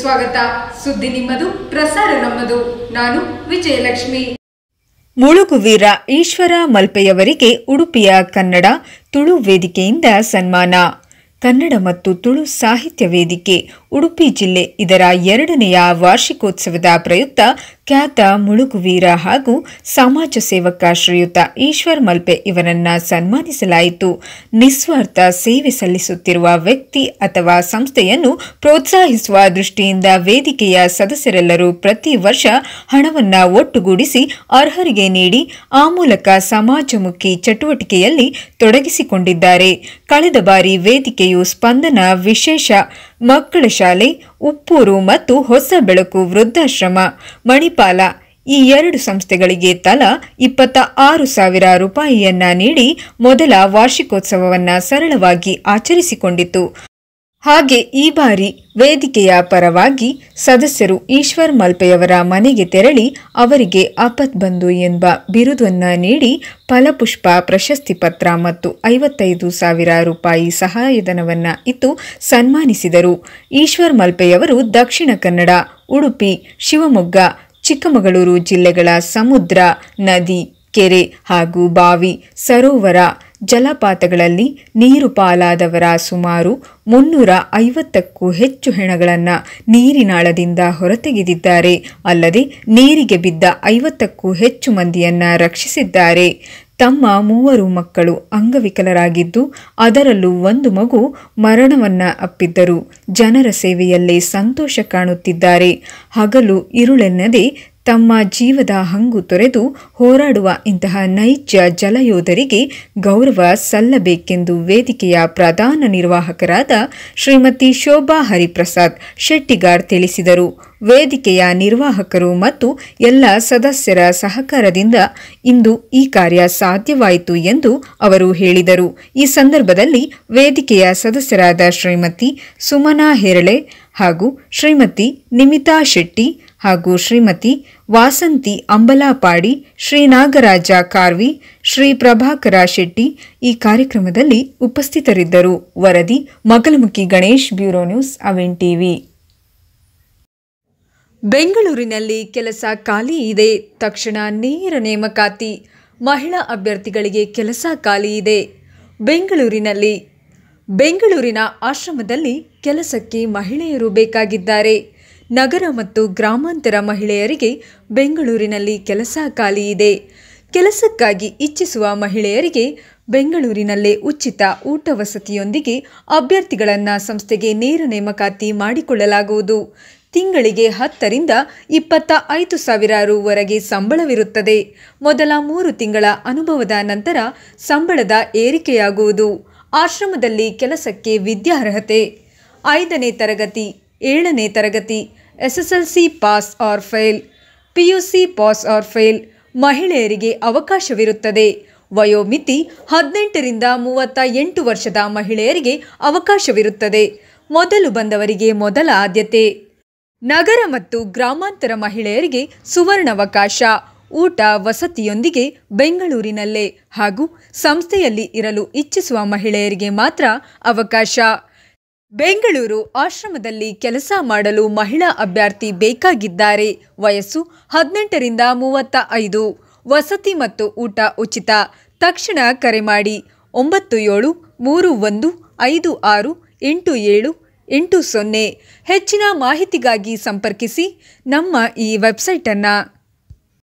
ಸ್ವಾಗತ ಸುದ್ದಿ ನಿಮ್ಮದು ಪ್ರಸಾರ ನಮ್ಮದು ನಾನು ವಿಜಯಲಕ್ಷ್ಮಿ ಮುಳುಗುವೀರ ಈಶ್ವರ ಮಲ್ಪೆಯವರಿಗೆ ಉಡುಪಿಯ ಕನ್ನಡ ತುಳು ವೇದಿಕೆಯಿಂದ ಸನ್ಮಾನ ಕನ್ನಡ ಮತ್ತು ತುಳು ಸಾಹಿತ್ಯ ವೇದಿಕೆ ಉಡುಪಿ ಜಿಲ್ಲೆ ಇದರ ಎರಡನೆಯ ವಾರ್ಷಿಕೋತ್ಸವದ ಪ್ರಯುಕ್ತ ಖ್ಯಾತ ಮುಳುಗುವೀರ ಹಾಗೂ ಸಮಾಜ ಸೇವಕ ಶ್ರೀಯುತ ಈಶ್ವರ್ ಮಲ್ಪೆ ಇವರನ್ನ ಸನ್ಮಾನಿಸಲಾಯಿತು ನಿಸ್ವಾರ್ಥ ಸೇವೆ ಸಲ್ಲಿಸುತ್ತಿರುವ ವ್ಯಕ್ತಿ ಅಥವಾ ಸಂಸ್ಥೆಯನ್ನು ಪ್ರೋತ್ಸಾಹಿಸುವ ದೃಷ್ಟಿಯಿಂದ ವೇದಿಕೆಯ ಸದಸ್ಯರೆಲ್ಲರೂ ಪ್ರತಿ ವರ್ಷ ಹಣವನ್ನು ಒಟ್ಟುಗೂಡಿಸಿ ಅರ್ಹರಿಗೆ ನೀಡಿ ಆ ಮೂಲಕ ಸಮಾಜಮುಖಿ ಚಟುವಟಿಕೆಯಲ್ಲಿ ತೊಡಗಿಸಿಕೊಂಡಿದ್ದಾರೆ ಕಳೆದ ಬಾರಿ ವೇದಿಕೆಯು ಸ್ಪಂದನ ವಿಶೇಷ ಮಕ್ಕಳ ಶಾಲೆ ಉಪ್ಪೂರು ಮತ್ತು ಹೊಸ ಬೆಳಕು ವೃದ್ಧಾಶ್ರಮ ಮಣಿಪಾಲ ಈ ಎರಡು ಸಂಸ್ಥೆಗಳಿಗೆ ತಲಾ ಇಪ್ಪತ್ತ ಆರು ಸಾವಿರ ರೂಪಾಯಿಯನ್ನ ನೀಡಿ ಮೊದಲ ವಾರ್ಷಿಕೋತ್ಸವವನ್ನ ಸರಳವಾಗಿ ಆಚರಿಸಿಕೊಂಡಿತು ಹಾಗೆ ಈ ಬಾರಿ ವೇದಿಕೆಯ ಪರವಾಗಿ ಸದಸ್ಯರು ಈಶ್ವರ್ ಮಲ್ಪೆಯವರ ಮನೆಗೆ ತೆರಳಿ ಅವರಿಗೆ ಆಪತ್ ಬಂದು ಎಂಬ ಬಿರುದನ್ನ ನೀಡಿ ಫಲಪುಷ್ಪ ಪ್ರಶಸ್ತಿ ಪತ್ರ ಮತ್ತು ಐವತ್ತೈದು ಸಾವಿರ ರೂಪಾಯಿ ಸಹಾಯಧನವನ್ನು ಇತ್ತು ಸನ್ಮಾನಿಸಿದರು ಈಶ್ವರ್ ಮಲ್ಪೆಯವರು ದಕ್ಷಿಣ ಕನ್ನಡ ಉಡುಪಿ ಶಿವಮೊಗ್ಗ ಚಿಕ್ಕಮಗಳೂರು ಜಿಲ್ಲೆಗಳ ಸಮುದ್ರ ನದಿ ಕೆರೆ ಹಾಗೂ ಬಾವಿ ಸರೋವರ ಜಲಪಾತಗಳಲ್ಲಿ ನೀರು ಪಾಲಾದವರ ಸುಮಾರು ಮುನ್ನೂರ ಐವತ್ತಕ್ಕೂ ಹೆಚ್ಚು ಹೆಣಗಳನ್ನು ನೀರಿನಾಳದಿಂದ ಹೊರತೆಗೆದಿದ್ದಾರೆ ಅಲ್ಲದೆ ನೀರಿಗೆ ಬಿದ್ದ ಐವತ್ತಕ್ಕೂ ಹೆಚ್ಚು ಮಂದಿಯನ್ನು ರಕ್ಷಿಸಿದ್ದಾರೆ ತಮ್ಮ ಮೂವರು ಮಕ್ಕಳು ಅಂಗವಿಕಲರಾಗಿದ್ದು ಅದರಲ್ಲೂ ಒಂದು ಮಗು ಮರಣವನ್ನ ಅಪ್ಪಿದ್ದರು ಜನರ ಸೇವೆಯಲ್ಲಿ ಸಂತೋಷ ಕಾಣುತ್ತಿದ್ದಾರೆ ಹಗಲು ಇರುಳೆನ್ನದೆ ತಮ್ಮ ಜೀವದ ಹಂಗು ತೊರೆದು ಹೋರಾಡುವ ಇಂತಹ ನೈಜ ಜಲಯೋಧರಿಗೆ ಗೌರವ ಸಲ್ಲಬೇಕೆಂದು ವೇದಿಕೆಯ ಪ್ರಧಾನ ನಿರ್ವಾಹಕರಾದ ಶ್ರೀಮತಿ ಶೋಭಾ ಹರಿಪ್ರಸಾದ್ ಶೆಟ್ಟಿಗಾರ್ ತಿಳಿಸಿದರು ವೇದಿಕೆಯ ನಿರ್ವಾಹಕರು ಮತ್ತು ಎಲ್ಲ ಸದಸ್ಯರ ಸಹಕಾರದಿಂದ ಇಂದು ಈ ಕಾರ್ಯ ಸಾಧ್ಯವಾಯಿತು ಎಂದು ಅವರು ಹೇಳಿದರು ಈ ಸಂದರ್ಭದಲ್ಲಿ ವೇದಿಕೆಯ ಸದಸ್ಯರಾದ ಶ್ರೀಮತಿ ಸುಮನಾ ಹೆರಳೆ ಹಾಗೂ ಶ್ರೀಮತಿ ನಿಮಿತಾ ಶೆಟ್ಟಿ ಹಾಗೂ ಶ್ರೀಮತಿ ವಾಸಂತಿ ಅಂಬಲಾಪಾಡಿ ಶ್ರೀ ನಾಗರಾಜ ಕಾರ್ವಿ ಶ್ರೀ ಪ್ರಭಾಕರ ಶೆಟ್ಟಿ ಈ ಕಾರ್ಯಕ್ರಮದಲ್ಲಿ ಉಪಸ್ಥಿತರಿದ್ದರು ವರದಿ ಮಗಲಮುಖಿ ಗಣೇಶ್ ಬ್ಯೂರೋ ನ್ಯೂಸ್ ಅವೆನ್ ಟಿವಿ ಬೆಂಗಳೂರಿನಲ್ಲಿ ಕೆಲಸ ಖಾಲಿ ಇದೆ ತಕ್ಷಣ ನೇರ ನೇಮಕಾತಿ ಮಹಿಳಾ ಅಭ್ಯರ್ಥಿಗಳಿಗೆ ಕೆಲಸ ಖಾಲಿ ಇದೆ ಬೆಂಗಳೂರಿನಲ್ಲಿ ಬೆಂಗಳೂರಿನ ಆಶ್ರಮದಲ್ಲಿ ಕೆಲಸಕ್ಕೆ ಮಹಿಳೆಯರು ಬೇಕಾಗಿದ್ದಾರೆ ನಗರ ಮತ್ತು ಗ್ರಾಮಾಂತರ ಮಹಿಳೆಯರಿಗೆ ಬೆಂಗಳೂರಿನಲ್ಲಿ ಕೆಲಸ ಖಾಲಿ ಇದೆ ಕೆಲಸಕ್ಕಾಗಿ ಇಚ್ಛಿಸುವ ಮಹಿಳೆಯರಿಗೆ ಬೆಂಗಳೂರಿನಲ್ಲೇ ಉಚಿತ ಊಟ ವಸತಿಯೊಂದಿಗೆ ಅಭ್ಯರ್ಥಿಗಳನ್ನು ಸಂಸ್ಥೆಗೆ ನೇರ ನೇಮಕಾತಿ ಮಾಡಿಕೊಳ್ಳಲಾಗುವುದು ತಿಂಗಳಿಗೆ ಹತ್ತರಿಂದ ಇಪ್ಪತ್ತ ಐದು ಸಾವಿರ ರುವರೆಗೆ ಸಂಬಳವಿರುತ್ತದೆ ಮೊದಲ ಮೂರು ತಿಂಗಳ ಅನುಭವದ ನಂತರ ಸಂಬಳದ ಏರಿಕೆಯಾಗುವುದು ಆಶ್ರಮದಲ್ಲಿ ಕೆಲಸಕ್ಕೆ ವಿದ್ಯಾರ್ಹತೆ ಐದನೇ ತರಗತಿ ಏಳನೇ ತರಗತಿ S S L C pass or fail P U C pass or fail ಮಹಿಳೆಯರಿಗೆ ಅವಕಾಶವಿರುತ್ತದೆ ವಯೋಮಿತಿ ಹದಿನೆಂಟರಿಂದ ಮೂವತ್ತ ಎಂಟು ವರ್ಷದ ಮಹಿಳೆಯರಿಗೆ ಅವಕಾಶವಿರುತ್ತದೆ ಮೊದಲು ಬಂದವರಿಗೆ ಮೊದಲ ಆದ್ಯತೆ ನಗರ ಮತ್ತು ಗ್ರಾಮಾಂತರ ಮಹಿಳೆಯರಿಗೆ ಸುವರ್ಣಾವಕಾಶ ಊಟ ವಸತಿಯೊಂದಿಗೆ ಬೆಂಗಳೂರಿನಲ್ಲೇ ಹಾಗೂ ಸಂಸ್ಥೆಯಲ್ಲಿ ಇರಲು ಇಚ್ಛಿಸುವ ಮಹಿಳೆಯರಿಗೆ ಮಾತ್ರ ಅವಕಾಶ ಬೆಂಗಳೂರು ಆಶ್ರಮದಲ್ಲಿ ಕೆಲಸ ಮಾಡಲು ಮಹಿಳಾ ಅಭ್ಯರ್ಥಿ ಬೇಕಾಗಿದ್ದಾರೆ ವಯಸ್ಸು ಹದಿನೆಂಟರಿಂದ ಮೂವತ್ತ ಐದು ವಸತಿ ಮತ್ತು ಊಟ ಉಚಿತ ತಕ್ಷಣ ಕರೆ ಮಾಡಿ ಒಂಬತ್ತು ಏಳು ಮೂರು ಒಂದು ಐದು ಆರು ಎಂಟು ಏಳು ಎಂಟು ಸೊನ್ನೆ ಹೆಚ್ಚಿನ ಮಾಹಿತಿಗಾಗಿ ಸಂಪರ್ಕಿಸಿ ನಮ್ಮ ಈ ವೆಬ್ಸೈಟನ್ನು